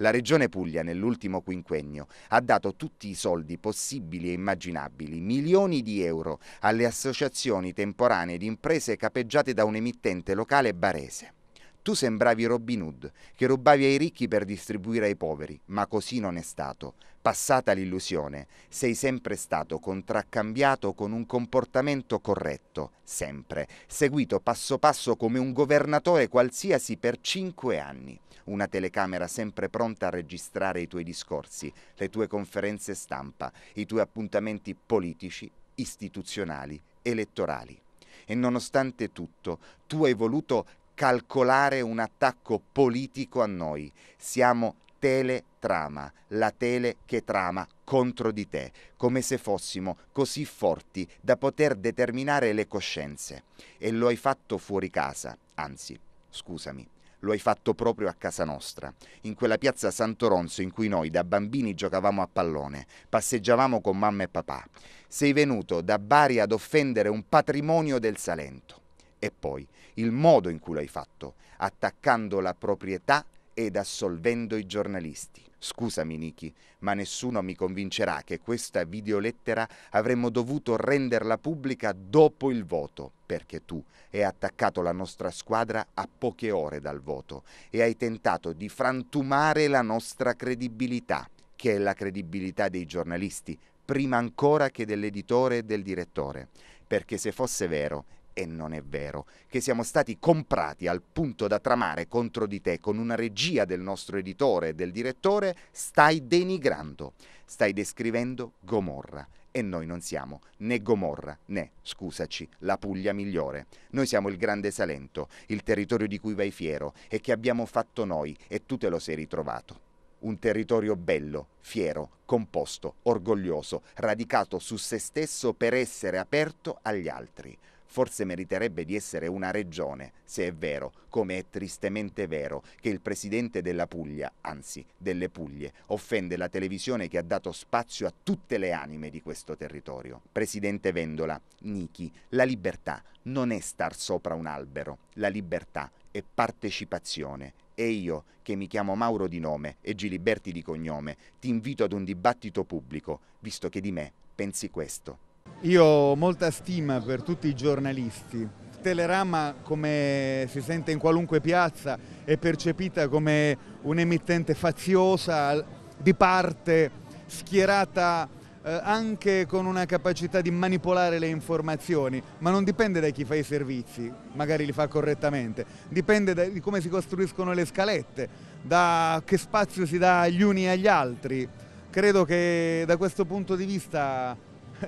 La Regione Puglia nell'ultimo quinquennio ha dato tutti i soldi possibili e immaginabili, milioni di euro, alle associazioni temporanee di imprese capeggiate da un emittente locale barese. Tu sembravi Robin Hood, che rubavi ai ricchi per distribuire ai poveri, ma così non è stato. Passata l'illusione, sei sempre stato contraccambiato con un comportamento corretto, sempre, seguito passo passo come un governatore qualsiasi per cinque anni una telecamera sempre pronta a registrare i tuoi discorsi, le tue conferenze stampa, i tuoi appuntamenti politici, istituzionali, elettorali. E nonostante tutto, tu hai voluto calcolare un attacco politico a noi. Siamo teletrama, la tele che trama contro di te, come se fossimo così forti da poter determinare le coscienze. E lo hai fatto fuori casa, anzi, scusami, lo hai fatto proprio a casa nostra, in quella piazza Santoronzo in cui noi da bambini giocavamo a pallone, passeggiavamo con mamma e papà. Sei venuto da Bari ad offendere un patrimonio del Salento. E poi il modo in cui l'hai fatto, attaccando la proprietà ed assolvendo i giornalisti. Scusami Niki, ma nessuno mi convincerà che questa videolettera avremmo dovuto renderla pubblica dopo il voto, perché tu hai attaccato la nostra squadra a poche ore dal voto e hai tentato di frantumare la nostra credibilità, che è la credibilità dei giornalisti, prima ancora che dell'editore e del direttore. Perché se fosse vero e non è vero, che siamo stati comprati al punto da tramare contro di te con una regia del nostro editore e del direttore, stai denigrando, stai descrivendo Gomorra. E noi non siamo né Gomorra né, scusaci, la Puglia migliore. Noi siamo il Grande Salento, il territorio di cui vai fiero e che abbiamo fatto noi e tu te lo sei ritrovato un territorio bello, fiero, composto, orgoglioso, radicato su se stesso per essere aperto agli altri. Forse meriterebbe di essere una regione, se è vero, come è tristemente vero, che il presidente della Puglia, anzi delle Puglie, offende la televisione che ha dato spazio a tutte le anime di questo territorio. Presidente Vendola, Niki, la libertà non è star sopra un albero, la libertà è partecipazione e io, che mi chiamo Mauro di nome e Giliberti di cognome, ti invito ad un dibattito pubblico, visto che di me pensi questo. Io ho molta stima per tutti i giornalisti. Telerama, come si sente in qualunque piazza, è percepita come un'emittente faziosa, di parte, schierata eh, anche con una capacità di manipolare le informazioni, ma non dipende da chi fa i servizi, magari li fa correttamente, dipende da di come si costruiscono le scalette, da che spazio si dà agli uni e agli altri. Credo che da questo punto di vista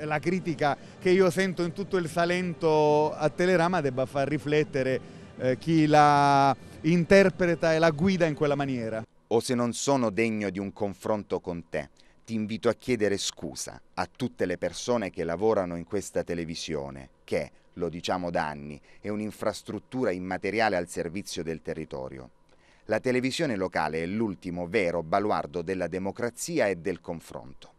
la critica che io sento in tutto il Salento a Telerama debba far riflettere eh, chi la interpreta e la guida in quella maniera. O se non sono degno di un confronto con te, ti invito a chiedere scusa a tutte le persone che lavorano in questa televisione, che, lo diciamo da anni, è un'infrastruttura immateriale al servizio del territorio. La televisione locale è l'ultimo vero baluardo della democrazia e del confronto.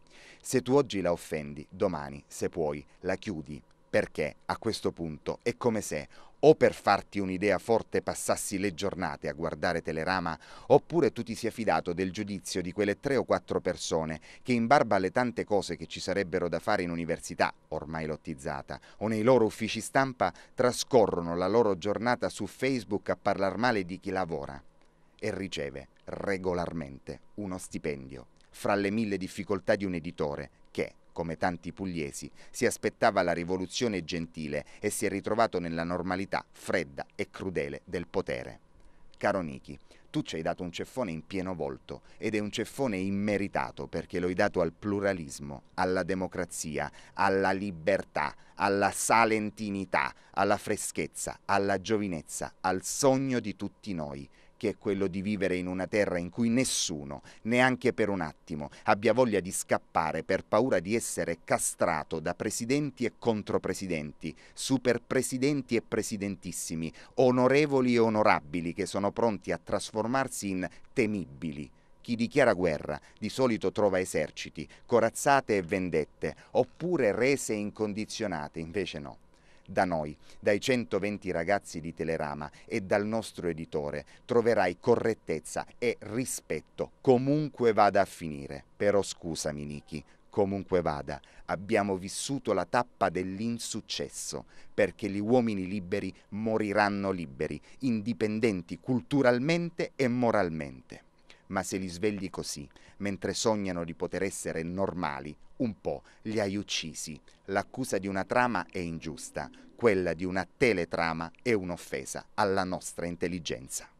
Se tu oggi la offendi, domani, se puoi, la chiudi, perché a questo punto è come se o per farti un'idea forte passassi le giornate a guardare Telerama, oppure tu ti sia fidato del giudizio di quelle tre o quattro persone che in barba alle tante cose che ci sarebbero da fare in università, ormai lottizzata, o nei loro uffici stampa, trascorrono la loro giornata su Facebook a parlare male di chi lavora e riceve regolarmente uno stipendio fra le mille difficoltà di un editore che, come tanti pugliesi, si aspettava la rivoluzione gentile e si è ritrovato nella normalità fredda e crudele del potere. Caro Niki, tu ci hai dato un ceffone in pieno volto ed è un ceffone immeritato perché lo hai dato al pluralismo, alla democrazia, alla libertà, alla salentinità, alla freschezza, alla giovinezza, al sogno di tutti noi che è quello di vivere in una terra in cui nessuno, neanche per un attimo, abbia voglia di scappare per paura di essere castrato da presidenti e contropresidenti, superpresidenti e presidentissimi, onorevoli e onorabili che sono pronti a trasformarsi in temibili. Chi dichiara guerra di solito trova eserciti, corazzate e vendette, oppure rese incondizionate, invece no. Da noi, dai 120 ragazzi di Telerama e dal nostro editore, troverai correttezza e rispetto, comunque vada a finire. Però scusami, Niki, Comunque vada, abbiamo vissuto la tappa dell'insuccesso, perché gli uomini liberi moriranno liberi, indipendenti culturalmente e moralmente ma se li svegli così, mentre sognano di poter essere normali, un po' li hai uccisi. L'accusa di una trama è ingiusta, quella di una teletrama è un'offesa alla nostra intelligenza.